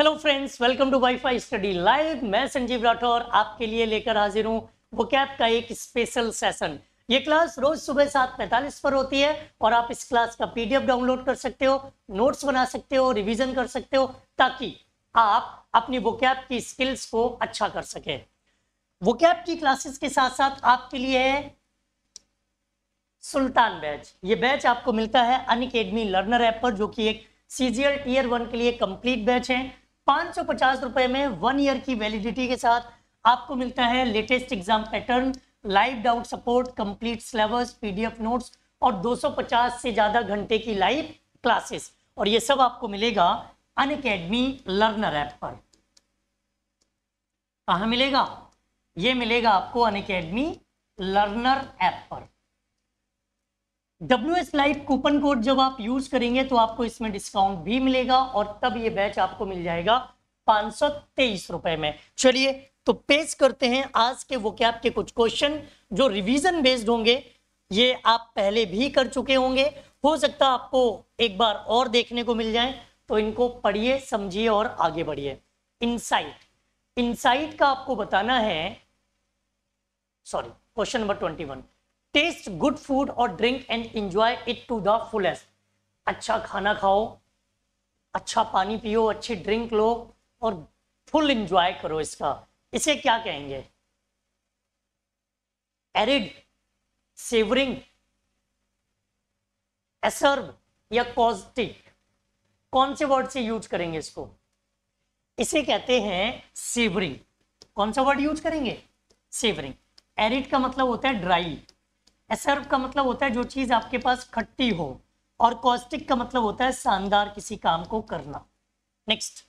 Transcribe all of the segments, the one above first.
Hello friends welcome to WiFi study live मैं संजीव राठौर आपके लिए लेकर हाजिर हूँ वो कैप का एक स्पेशल सेशन ये क्लास रोज सुबह सात पैंतालीस पर होती है और आप इस क्लास का पीडीएफ डाउनलोड कर सकते हो नोट्स बना सकते हो रिवीजन कर सकते हो ताकि आप अपनी वोकैप की स्किल्स को अच्छा कर सके वोकैप की क्लासेस के साथ साथ आपके लिए सुल्तान बैच ये बैच आपको मिलता है अन लर्नर ऐप पर जो कि एक सीजीएल टीयर वन के लिए कंप्लीट बैच है पाँच सौ पचास रुपए में वन ईयर की वैलिडिटी के साथ आपको मिलता है latest exam pattern live doubt support complete syllabus PDF notes और 250 से ज़्यादा घंटे की लाइव क्लासेस और ये सब आपको मिलेगा अन अकेडमी लर्नर ऐप पर कहा मिलेगा ये मिलेगा आपको अन अकेडमी लर्नर ऐप पर W S live coupon code जब आप यूज करेंगे तो आपको इसमें डिस्काउंट भी मिलेगा और तब ये बैच आपको मिल जाएगा पांच सौ तेईस रुपए में चलिए तो पेश करते हैं आज के वो कैप के कुछ क्वेश्चन जो रिवीजन बेस्ड होंगे ये आप पहले भी कर चुके होंगे हो सकता है आपको एक बार और देखने को मिल जाए तो इनको पढ़िए समझिए और आगे बढ़िए इनसाइट इनसाइट का आपको बताना है sorry question number twenty one taste good food और drink and enjoy it to the fullest अच्छा खाना खाओ अच्छा पानी पियो अच्छी ड्रिंक लो और फुल एंजॉय करो इसका इसे क्या कहेंगे एरिड सेवरिंग एसर्ब या कॉस्टिक कौन से वर्ड से यूज करेंगे इसको इसे कहते हैं सेवरिंग कौन सा वर्ड यूज करेंगे सेवरिंग एरिड का मतलब होता है ड्राई एसर्व का मतलब होता है जो चीज आपके पास खट्टी हो और कॉस्टिक का मतलब होता है शानदार किसी काम को करना next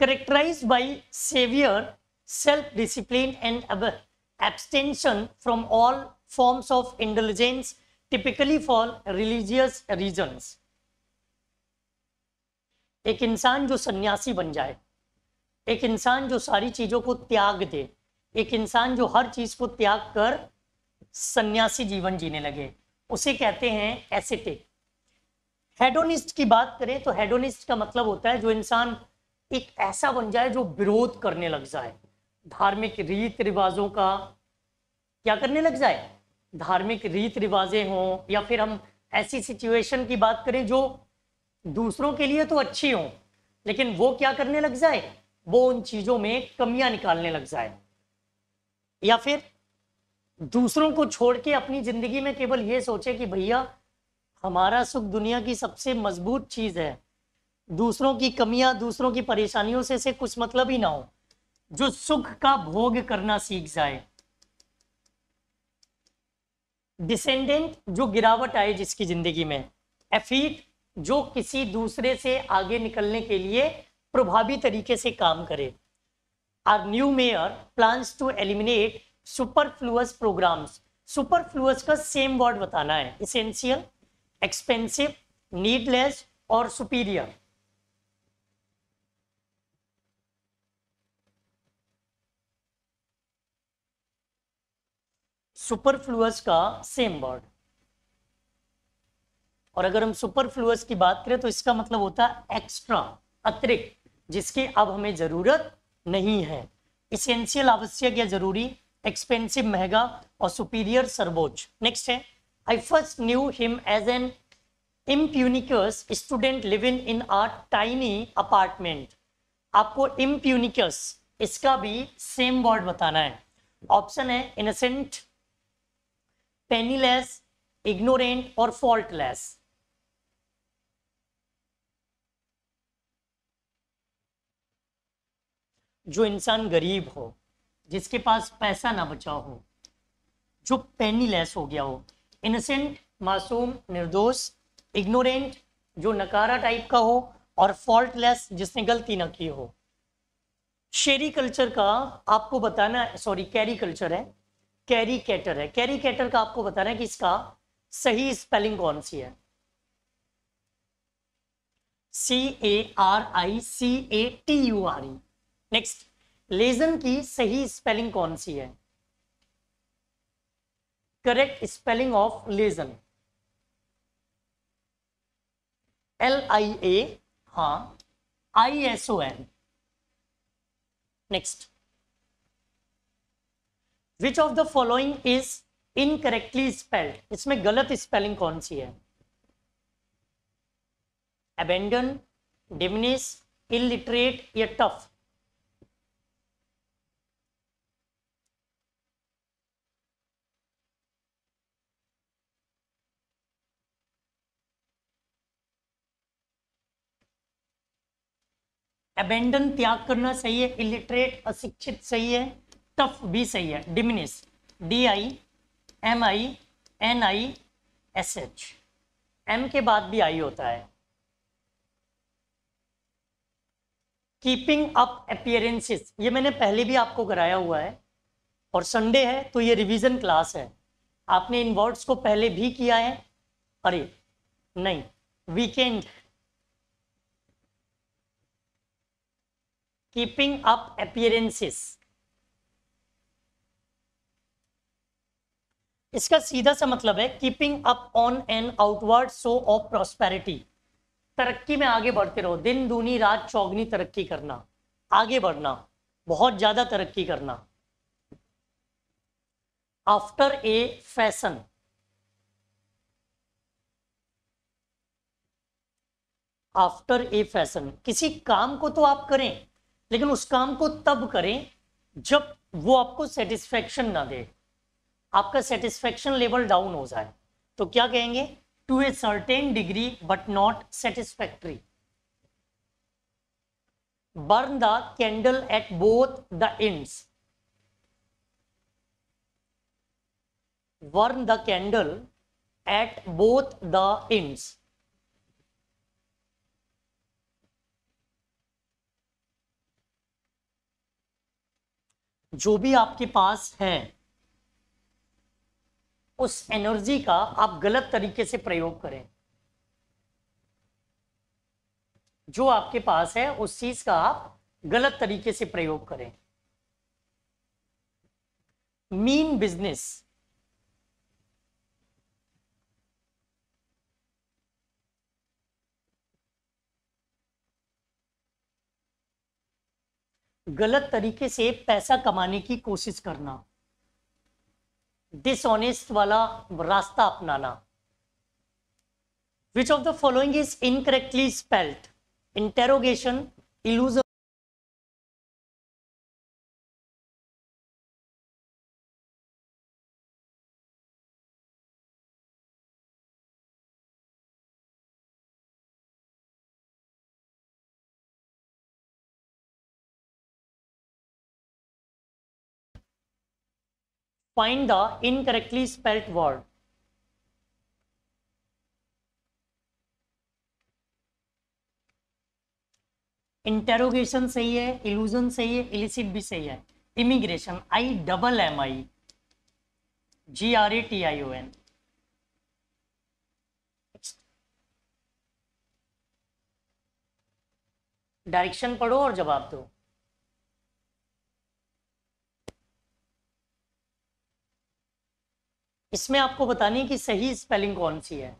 characterize by severe self discipline and अब abstention from all forms of intelligence typically for religious reasons एक इंसान जो सन्यासी बन जाए एक इंसान जो सारी चीजों को त्याग दे एक इंसान जो हर चीज को त्याग कर सन्यासी जीवन जीने लगे उसे कहते हैं एसिटिक हेडोनिस्ट की बात करें तो हेडोनिस्ट का मतलब होता है जो इंसान एक ऐसा बन जाए जो विरोध करने लग जाए धार्मिक रीत रिवाजों का क्या करने लग जाए धार्मिक रीत रिवाजें हों या फिर हम ऐसी सिचुएशन की बात करें जो दूसरों के लिए तो अच्छी हो लेकिन वो क्या करने लग जाए वो उन चीज़ों में कमियां निकालने लग जाए या फिर दूसरों को छोड़ के अपनी जिंदगी में केवल ये सोचे कि भैया हमारा सुख दुनिया की सबसे मजबूत चीज है दूसरों की कमियां दूसरों की परेशानियों से से कुछ मतलब ही ना हो जो सुख का भोग करना सीख जाए डिसेंडेंट जो गिरावट आए जिसकी जिंदगी में एफीट जो किसी दूसरे से आगे निकलने के लिए प्रभावी तरीके से काम करे our new mayor plans to eliminate superfluous programmes superfluous का सेम वर्ड बताना है इसेंशियल एक्सपेंसिव नीडलेस और सुपीरियर सुपरफ्लूअस का सेम वर्ड और अगर हम सुपरफ्लूअस की बात करें तो इसका मतलब होता है एक्स्ट्रा अतिरिक्त जिसकी अब हमें जरूरत नहीं है इसेंशियल आवश्यक या जरूरी एक्सपेंसिव महंगा और सुपीरियर सर्वोच्च नेक्स्ट है I first knew him as an impecunious student living in our tiny apartment आपको इम्प्यूनिकस इसका भी सेम वर्ड बताना है ऑप्शन है इनसेंट पेनीलेस इग्नोरेंट और फॉल्टलेस जो इंसान गरीब हो जिसके पास पैसा ना बचा हो जो पेनीलेस हो गया हो इनोसेंट मासूम निर्दोष इग्नोरेंट जो नकारा टाइप का हो और फॉल्टलेस जिसने गलती ना की हो शेरी कल्चर का आपको बताना सॉरी कैरी कल्चर है कैरी कैटर है कैरी कैटर का आपको बताना है कि इसका सही स्पेलिंग कौन सी है C A R I C A T U R E next liaison की सही स्पेलिंग कौन सी है correct spelling of liaison L I A हा I S O N next which of the following is incorrectly spelled इसमें गलत spelling कौन सी है एबेंडन डिमिनिस इलिटरेट या टफ अबेंडन त्याग करना सही है इलिटरेट अशिक्षित सही है टफ भी सही है diminish D I M I N I S H M के बाद भी आई होता है कीपिंग अप अपियरेंसेस ये मैंने पहले भी आपको कराया हुआ है और संडे है तो ये रिवीजन क्लास है आपने इन वर्ड्स को पहले भी किया है अरे नहीं वीकेंड keeping up appearances इसका सीधा सा मतलब है keeping up on an outward show of prosperity तरक्की में आगे बढ़ते रहो दिन दूनी रात चौगनी तरक्की करना आगे बढ़ना बहुत ज्यादा तरक्की करना after a fashion after a fashion किसी काम को तो आप करें लेकिन उस काम को तब करें जब वो आपको सेटिस्फेक्शन ना दे आपका सेटिस्फेक्शन लेवल डाउन हो जाए तो क्या कहेंगे to a certain degree but not satisfactory burn the candle at both the ends burn the candle at both the end जो भी आपके पास है उस एनर्जी का आप गलत तरीके से प्रयोग करें जो आपके पास है उस चीज का आप गलत तरीके से प्रयोग करें मीन बिजनेस गलत तरीके से पैसा कमाने की कोशिश करना डिसऑनेस्ट वाला रास्ता अपनाना which of the following is incorrectly spelled interrogation illusion find the incorrectly spelt word. Interrogation सही है इल्यूजन सही है इलिसिट भी सही है immigration I double M I G R A T I O N direction पढ़ो और जवाब दो इसमें आपको बतानी है कि सही स्पेलिंग कौन सी है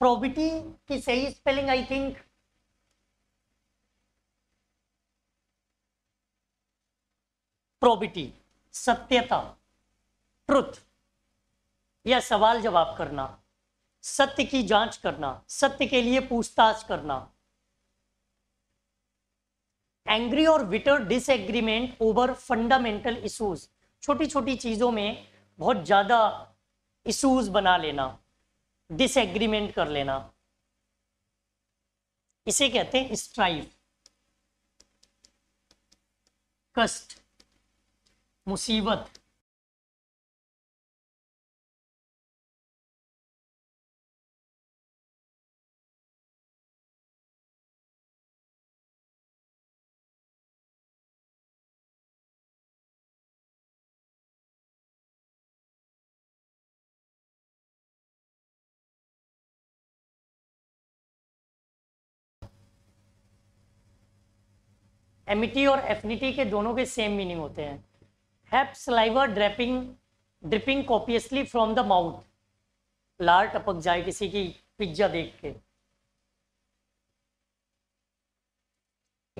प्रोबिटी की सही स्पेलिंग आई थिंक प्रोबिटी सत्यता ट्रुथ या सवाल जवाब करना सत्य की जांच करना सत्य के लिए पूछताछ करना एंग्री और bitter disagreement over fundamental issues छोटी छोटी चीजों में बहुत ज्यादा इशूज बना लेना डिसएग्रीमेंट कर लेना इसे कहते हैं स्ट्राइव कष्ट मुसीबत एमिटी e और एफिनिटी e के दोनों के सेम मीनिंग होते हैं have saliva draping dripping copiously from the mouth लार टपक जाए किसी की पिज्जा देख के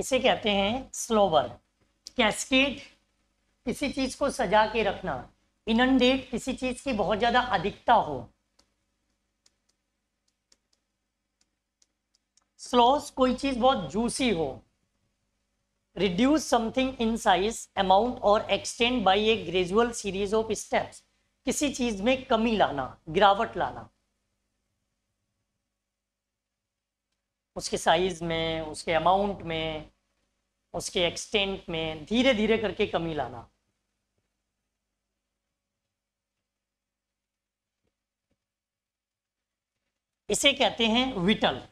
इसे कहते हैं स्लोवर कैस्केड किसी चीज को सजा के रखना इनडेट किसी चीज की बहुत ज्यादा अधिकता हो स्लोस कोई चीज बहुत जूसी हो reduce something in size amount और extend by a gradual series of steps किसी चीज में कमी लाना गिरावट लाना उसके साइज में उसके अमाउंट में उसके एक्सटेंट में धीरे धीरे करके कमी लाना इसे कहते हैं विटल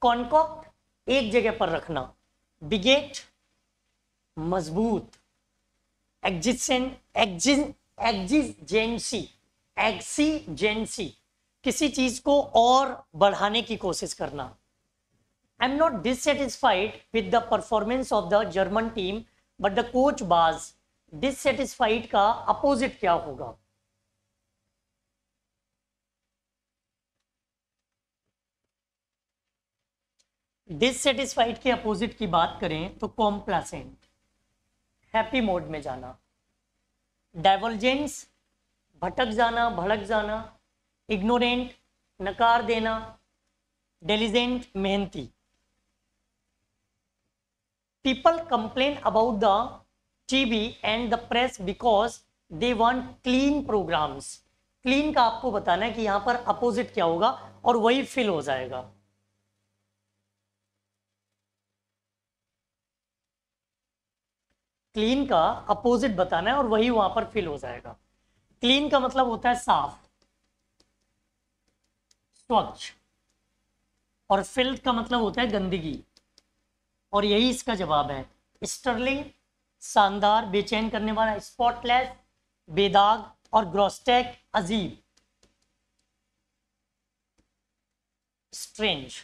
कॉन्कॉक्ट एक जगह पर रखना बिगेट मजबूत एग्जिसेंट एग्जिजेंसी एक्सीजेंसी किसी चीज को और बढ़ाने की कोशिश करना I am not dissatisfied with the performance of the German team but the coach was dissatisfied का अपोजिट क्या होगा डिससेटिस्फाइड के अपोजिट की बात करें तो कॉम्प्लासेंट हैप्पी मोड में जाना डाइवर्जेंस भटक जाना भड़क जाना इग्नोरेंट नकार देना डेलीजेंट मेहनती people complain about the TV and the press because they want clean programmes clean का आपको बताना है कि यहाँ पर अपोजिट क्या होगा और वही फिल हो जाएगा क्लीन का अपोजिट बताना है और वही वहां पर फिल हो जाएगा क्लीन का मतलब होता है साफ स्वच्छ और फिल्थ का मतलब होता है गंदगी और यही इसका जवाब है स्टर्लिंग शानदार बेचैन करने वाला स्पॉटलेस बेदाग और ग्रोस्टेक अजीब स्ट्रेंज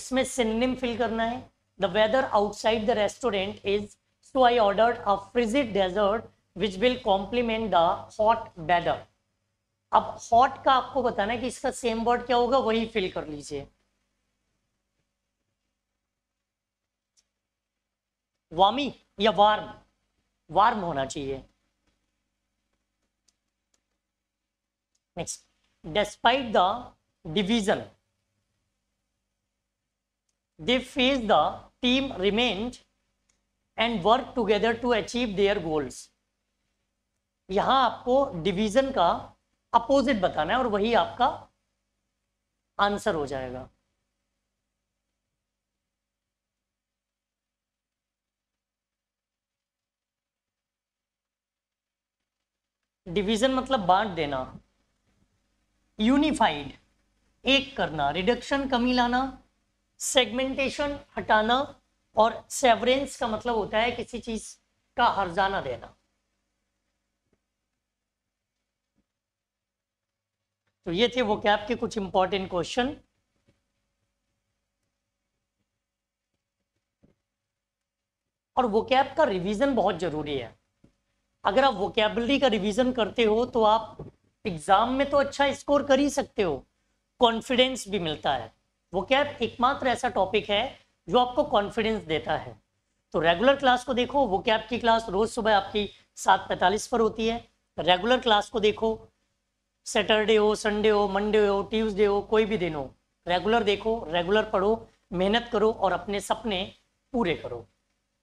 इसमें सिनेम फिल करना है the weather outside the restaurant is so I ordered a frigid dessert which will complement the hot batter. अब hot का आपको बताना है कि इसका सेम वर्ड क्या होगा वही फिल कर लीजिए वामी या वार्म वार्म होना चाहिए next despite the division they face the team remained and worked together to achieve their goals. यहां आपको division का अपोजिट बताना है और वही आपका आंसर हो जाएगा डिवीजन मतलब बांट देना यूनिफाइड एक करना रिडक्शन कमी लाना सेगमेंटेशन हटाना और सेवरेंस का मतलब होता है किसी चीज का हर्जाना देना तो ये थे वो कैप के कुछ इंपॉर्टेंट क्वेश्चन और वो कैप का रिवीजन बहुत जरूरी है अगर आप वोकेबलरी का रिवीजन करते हो तो आप एग्जाम में तो अच्छा स्कोर कर ही सकते हो कॉन्फिडेंस भी मिलता है वो क्या एकमात्र ऐसा टॉपिक है जो आपको कॉन्फिडेंस देता है तो रेगुलर क्लास को देखो वो क्या आपकी क्लास रोज सुबह आपकी सात पैंतालीस पर होती है रेगुलर क्लास को देखो सैटरडे हो संडे हो मंडे हो ट्यूसडे हो कोई भी दिन हो रेगुलर देखो रेगुलर पढ़ो मेहनत करो और अपने सपने पूरे करो